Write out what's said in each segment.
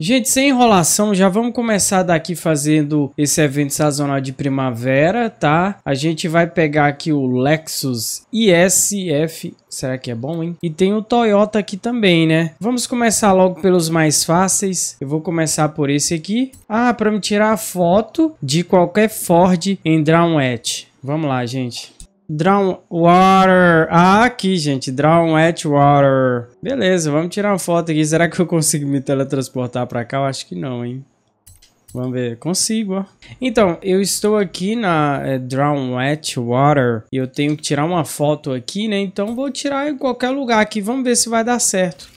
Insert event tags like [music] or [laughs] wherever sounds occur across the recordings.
Gente, sem enrolação, já vamos começar daqui fazendo esse evento sazonal de primavera, tá? A gente vai pegar aqui o Lexus ISF, será que é bom, hein? E tem o Toyota aqui também, né? Vamos começar logo pelos mais fáceis. Eu vou começar por esse aqui. Ah, para me tirar a foto de qualquer Ford em Drown Hatch. Vamos lá, gente. Drawn Water. Ah, aqui, gente. Drown Hatch Water. Beleza, vamos tirar uma foto aqui. Será que eu consigo me teletransportar pra cá? Eu acho que não, hein? Vamos ver, consigo, ó. Então, eu estou aqui na é, Drown Wet Water e eu tenho que tirar uma foto aqui, né? Então vou tirar em qualquer lugar aqui, vamos ver se vai dar certo.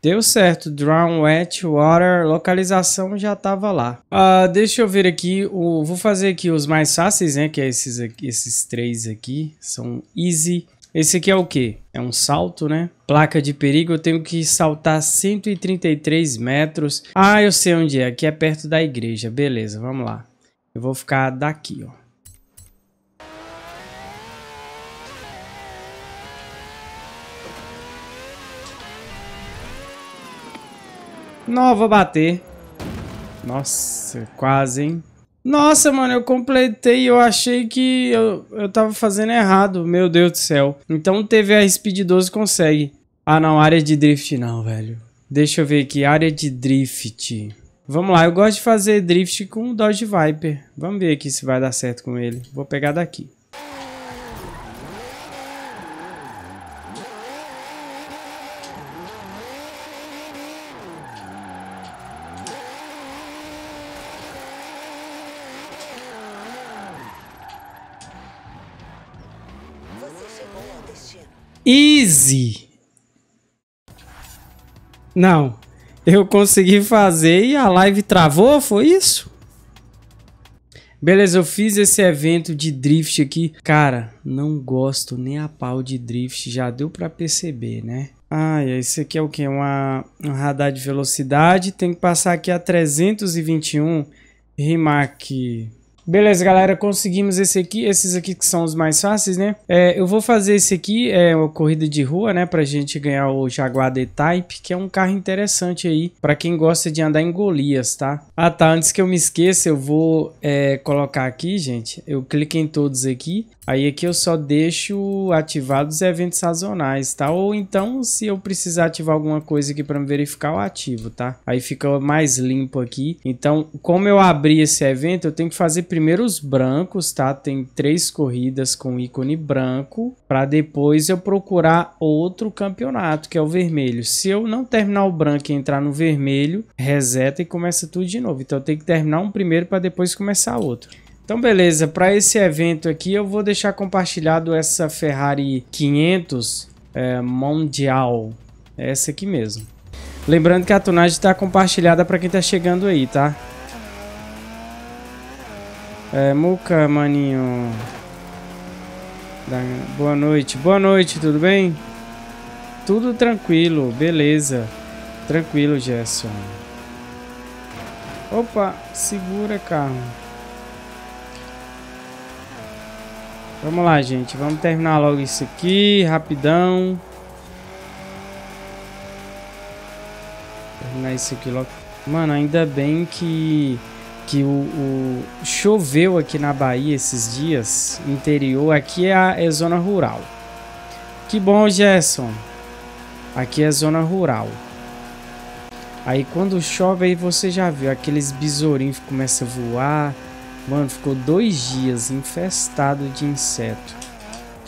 Deu certo, Drown Wet Water, localização já tava lá. Uh, deixa eu ver aqui, o, vou fazer aqui os mais fáceis, né? Que é esses, aqui, esses três aqui, são easy. Esse aqui é o quê? É um salto, né? Placa de perigo, eu tenho que saltar 133 metros. Ah, eu sei onde é. Aqui é perto da igreja. Beleza, vamos lá. Eu vou ficar daqui, ó. Não, vou bater. Nossa, quase, hein? Nossa, mano, eu completei e eu achei que eu, eu tava fazendo errado. Meu Deus do céu. Então o TVA Speed 12 consegue. Ah, não, área de drift não, velho. Deixa eu ver aqui, área de drift. Vamos lá, eu gosto de fazer drift com o Dodge Viper. Vamos ver aqui se vai dar certo com ele. Vou pegar daqui. Easy. Não. Eu consegui fazer e a live travou, foi isso? Beleza, eu fiz esse evento de drift aqui. Cara, não gosto nem a pau de drift, já deu pra perceber, né? Ah, esse aqui é o que? Uma, um radar de velocidade. Tem que passar aqui a 321 Rimac Beleza, galera, conseguimos esse aqui, esses aqui que são os mais fáceis, né? É, eu vou fazer esse aqui, é uma corrida de rua, né, pra gente ganhar o Jaguar D-Type, que é um carro interessante aí pra quem gosta de andar em Golias, tá? Ah, tá, antes que eu me esqueça, eu vou é, colocar aqui, gente, eu clico em todos aqui, aí aqui eu só deixo ativados os eventos sazonais, tá? Ou então, se eu precisar ativar alguma coisa aqui pra me verificar, eu ativo, tá? Aí fica mais limpo aqui. Então, como eu abri esse evento, eu tenho que fazer primeiros brancos, tá? Tem três corridas com ícone branco, para depois eu procurar outro campeonato, que é o vermelho. Se eu não terminar o branco e entrar no vermelho, reseta e começa tudo de novo. Então eu tenho que terminar um primeiro para depois começar outro. Então beleza, para esse evento aqui eu vou deixar compartilhado essa Ferrari 500 é, Mundial, é essa aqui mesmo. Lembrando que a tonagem está compartilhada para quem está chegando aí, tá? É, Muca, maninho. Da... Boa noite. Boa noite, tudo bem? Tudo tranquilo, beleza. Tranquilo, Gerson. Opa, segura carro. Vamos lá, gente. Vamos terminar logo isso aqui, rapidão. Terminar isso aqui logo. Mano, ainda bem que que o, o, choveu aqui na Bahia esses dias, interior, aqui é, a, é zona rural. Que bom, Gerson. Aqui é zona rural. Aí quando chove aí você já viu aqueles besourinhos que começam a voar. Mano, ficou dois dias infestado de inseto.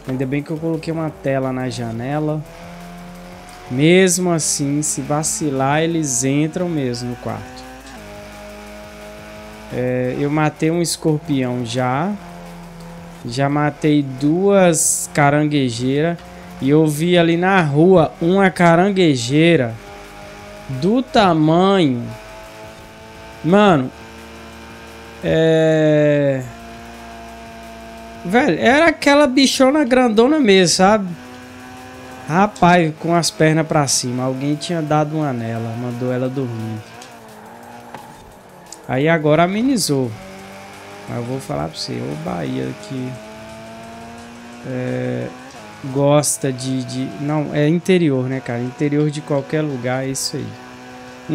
Ainda bem que eu coloquei uma tela na janela. Mesmo assim, se vacilar, eles entram mesmo no quarto. É, eu matei um escorpião já. Já matei duas caranguejeiras. E eu vi ali na rua uma caranguejeira do tamanho. Mano. É. Velho, era aquela bichona grandona mesmo, sabe? Rapaz, com as pernas para cima. Alguém tinha dado uma nela, mandou ela dormir. Aí agora amenizou. Mas eu vou falar pra você, o Bahia que é, gosta de, de. Não, é interior, né, cara? Interior de qualquer lugar, é isso aí.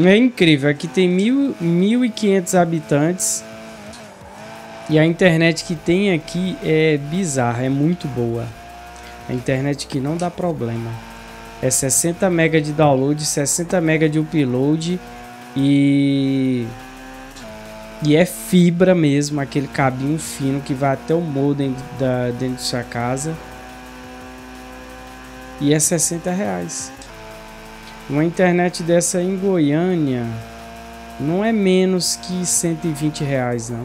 É incrível, aqui tem mil, 1.500 habitantes e a internet que tem aqui é bizarra, é muito boa. A internet que não dá problema. É 60 mega de download, 60 mega de upload e e é fibra mesmo, aquele cabinho fino que vai até o modem da, dentro de sua casa. E é 60 reais. Uma internet dessa em Goiânia não é menos que 120 reais, não.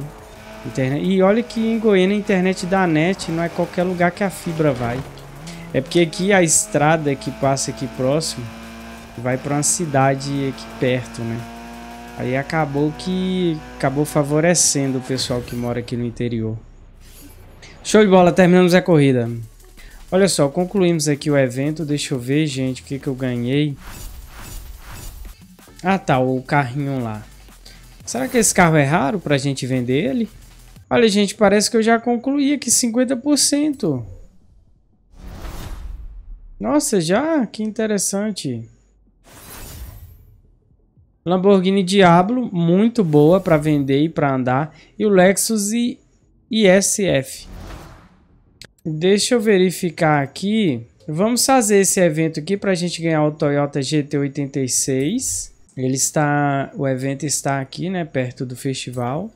Internet... E olha que em Goiânia a internet da net não é qualquer lugar que a fibra vai. É porque aqui a estrada que passa aqui próximo vai para uma cidade aqui perto, né? Aí acabou que acabou favorecendo o pessoal que mora aqui no interior. Show de bola, terminamos a corrida. Olha só, concluímos aqui o evento. Deixa eu ver, gente, o que, que eu ganhei. Ah, tá, o carrinho lá. Será que esse carro é raro pra gente vender ele? Olha, gente, parece que eu já concluí aqui 50%. Nossa, já? Que interessante. Lamborghini Diablo, muito boa para vender e para andar. E o Lexus I ISF. Deixa eu verificar aqui. Vamos fazer esse evento aqui para a gente ganhar o Toyota GT86. Ele está, o evento está aqui, né, perto do festival.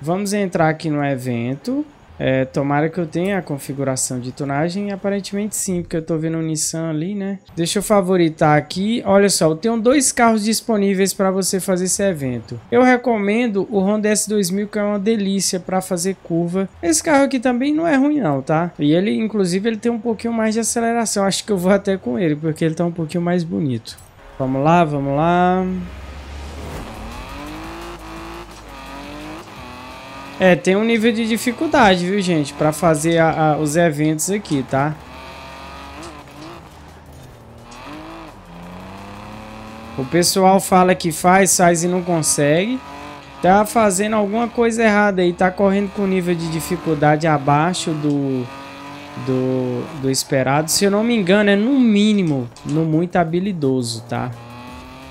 Vamos entrar aqui no evento. É, tomara que eu tenha a configuração de tunagem, aparentemente sim, porque eu tô vendo um Nissan ali, né? Deixa eu favoritar aqui. Olha só, eu tenho dois carros disponíveis para você fazer esse evento. Eu recomendo o Honda S2000, que é uma delícia para fazer curva. Esse carro aqui também não é ruim não, tá? E ele, inclusive, ele tem um pouquinho mais de aceleração. Acho que eu vou até com ele, porque ele tá um pouquinho mais bonito. Vamos lá, vamos lá... É, tem um nível de dificuldade, viu, gente? Pra fazer a, a, os eventos aqui, tá? O pessoal fala que faz, faz e não consegue. Tá fazendo alguma coisa errada aí. Tá correndo com nível de dificuldade abaixo do, do, do esperado. Se eu não me engano, é no mínimo, no muito habilidoso, tá?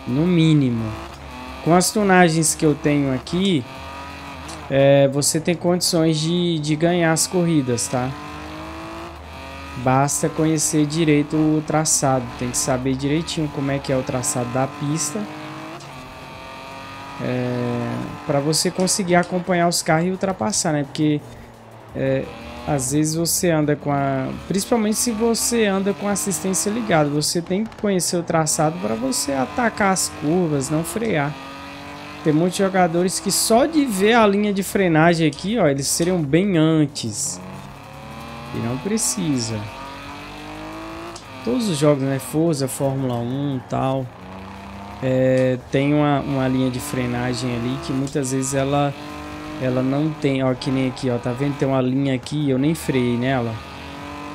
No mínimo. Com as tunagens que eu tenho aqui é, você tem condições de, de ganhar as corridas, tá? Basta conhecer direito o traçado, tem que saber direitinho como é que é o traçado da pista. É, para você conseguir acompanhar os carros e ultrapassar, né? Porque é, às vezes você anda com a. Principalmente se você anda com assistência ligada, você tem que conhecer o traçado para você atacar as curvas, não frear. Tem muitos jogadores que só de ver a linha de frenagem aqui, ó, eles seriam bem antes. E não precisa. Todos os jogos, né? Forza, Fórmula 1 e tal. É, tem uma, uma linha de frenagem ali que muitas vezes ela, ela não tem. Ó, que nem aqui, ó. Tá vendo? Tem uma linha aqui eu nem freiei nela.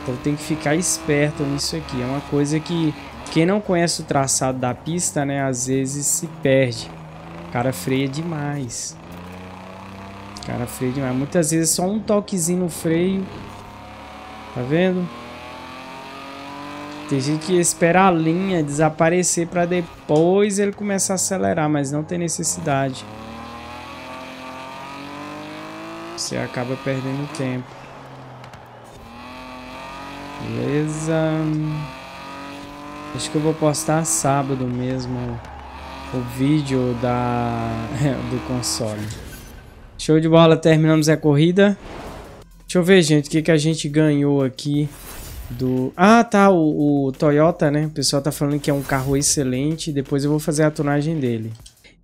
Então tem que ficar esperto nisso aqui. É uma coisa que quem não conhece o traçado da pista, né? Às vezes se perde. O cara freia demais. O cara freia demais. Muitas vezes é só um toquezinho no freio. Tá vendo? Tem gente que espera a linha desaparecer para depois ele começar a acelerar, mas não tem necessidade. Você acaba perdendo tempo. Beleza. Acho que eu vou postar sábado mesmo o vídeo da, [laughs] do console. Show de bola, terminamos a corrida. Deixa eu ver, gente, o que, que a gente ganhou aqui do... Ah, tá, o, o Toyota, né? O pessoal tá falando que é um carro excelente, depois eu vou fazer a tunagem dele.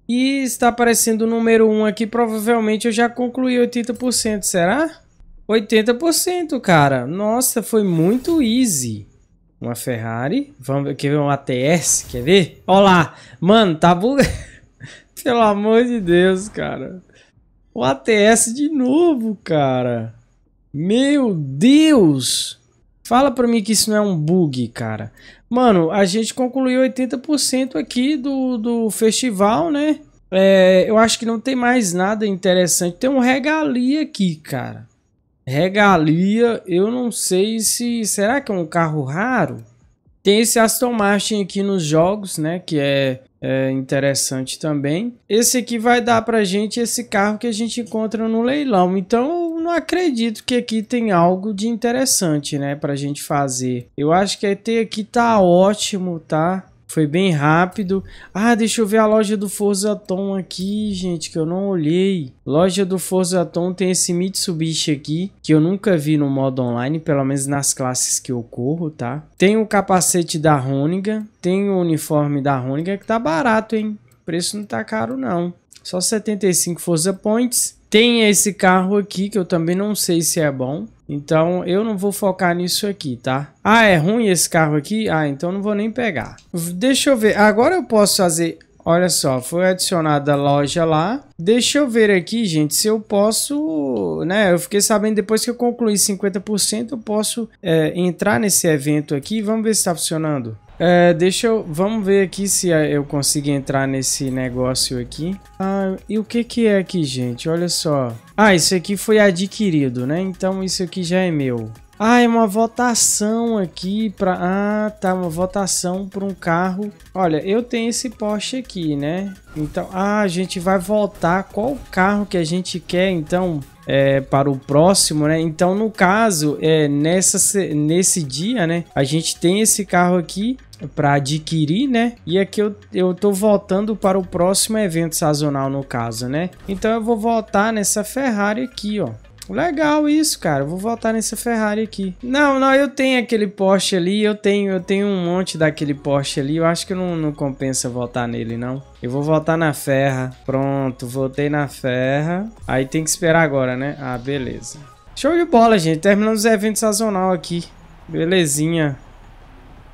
E está aparecendo o número 1 aqui, provavelmente eu já concluí 80%, será? 80%, cara. Nossa, foi muito easy. Uma Ferrari. Vamos quer ver um ATS? Quer ver? Olha lá. Mano, tá bugado. [laughs] Pelo amor de Deus, cara. O ATS de novo, cara. Meu Deus. Fala pra mim que isso não é um bug, cara. Mano, a gente concluiu 80% aqui do, do festival, né? É, eu acho que não tem mais nada interessante. Tem um regalia aqui, cara. Regalia, eu não sei se... Será que é um carro raro? Tem esse Aston Martin aqui nos jogos, né? Que é, é interessante também. Esse aqui vai dar pra gente esse carro que a gente encontra no leilão. Então, eu não acredito que aqui tem algo de interessante, né? Pra gente fazer. Eu acho que ter aqui tá ótimo, tá? Foi bem rápido. Ah, deixa eu ver a loja do Forza Tom aqui, gente, que eu não olhei. Loja do Forza Tom tem esse Mitsubishi aqui, que eu nunca vi no modo online, pelo menos nas classes que eu corro, tá? Tem o capacete da Roniga, tem o uniforme da Roniga, que tá barato, hein? O preço não tá caro, não. Só 75 Forza Points. Tem esse carro aqui, que eu também não sei se é bom. Então eu não vou focar nisso aqui, tá? Ah, é ruim esse carro aqui? Ah, então não vou nem pegar. Deixa eu ver. Agora eu posso fazer... Olha só, foi adicionada a loja lá. Deixa eu ver aqui, gente, se eu posso... Né, eu fiquei sabendo depois que eu concluí 50%, eu posso é, entrar nesse evento aqui. Vamos ver se está funcionando. É, deixa eu... Vamos ver aqui se eu consigo entrar nesse negócio aqui. Ah, e o que que é aqui, gente? Olha só. Ah, isso aqui foi adquirido, né? Então isso aqui já é meu. Ah, é uma votação aqui para. Ah, tá, uma votação para um carro. Olha, eu tenho esse Porsche aqui, né? Então, ah, a gente vai votar qual carro que a gente quer, então, é, para o próximo, né? Então, no caso, é, nessa, nesse dia, né? A gente tem esse carro aqui para adquirir, né? E aqui eu, eu tô voltando para o próximo evento sazonal, no caso, né? Então eu vou voltar nessa Ferrari aqui, ó. Legal isso, cara. Vou voltar nessa Ferrari aqui. Não, não, eu tenho aquele Porsche ali. Eu tenho, eu tenho um monte daquele Porsche ali. Eu acho que não, não compensa voltar nele, não. Eu vou voltar na Ferra. Pronto, voltei na Ferra. Aí tem que esperar agora, né? Ah, beleza. Show de bola, gente. Terminamos o evento sazonal aqui. Belezinha.